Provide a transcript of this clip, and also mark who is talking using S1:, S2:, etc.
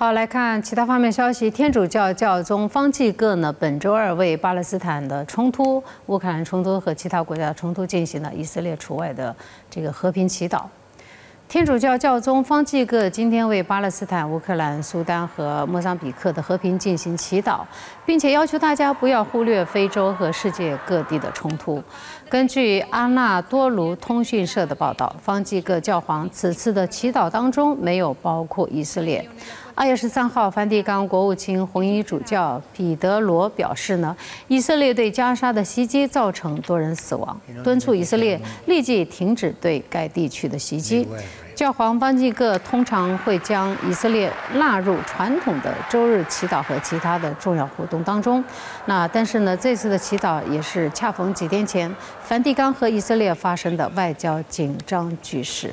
S1: 好，来看其他方面消息。天主教教宗方济各呢，本周二为巴勒斯坦的冲突、乌克兰冲突和其他国家冲突进行了以色列除外的这个和平祈祷。天主教教宗方济各今天为巴勒斯坦、乌克兰、苏丹和莫桑比克的和平进行祈祷，并且要求大家不要忽略非洲和世界各地的冲突。根据阿纳多卢通讯社的报道，方济各教皇此次的祈祷当中没有包括以色列。二月十三号，梵蒂冈国务卿红衣主教彼得罗表示呢，以色列对加沙的袭击造成多人死亡，敦促以色列立即停止对该地区的袭击。教皇班济各通常会将以色列纳入传统的周日祈祷和其他的重要活动当中。那但是呢，这次的祈祷也是恰逢几天前梵蒂冈和以色列发生的外交紧张局势。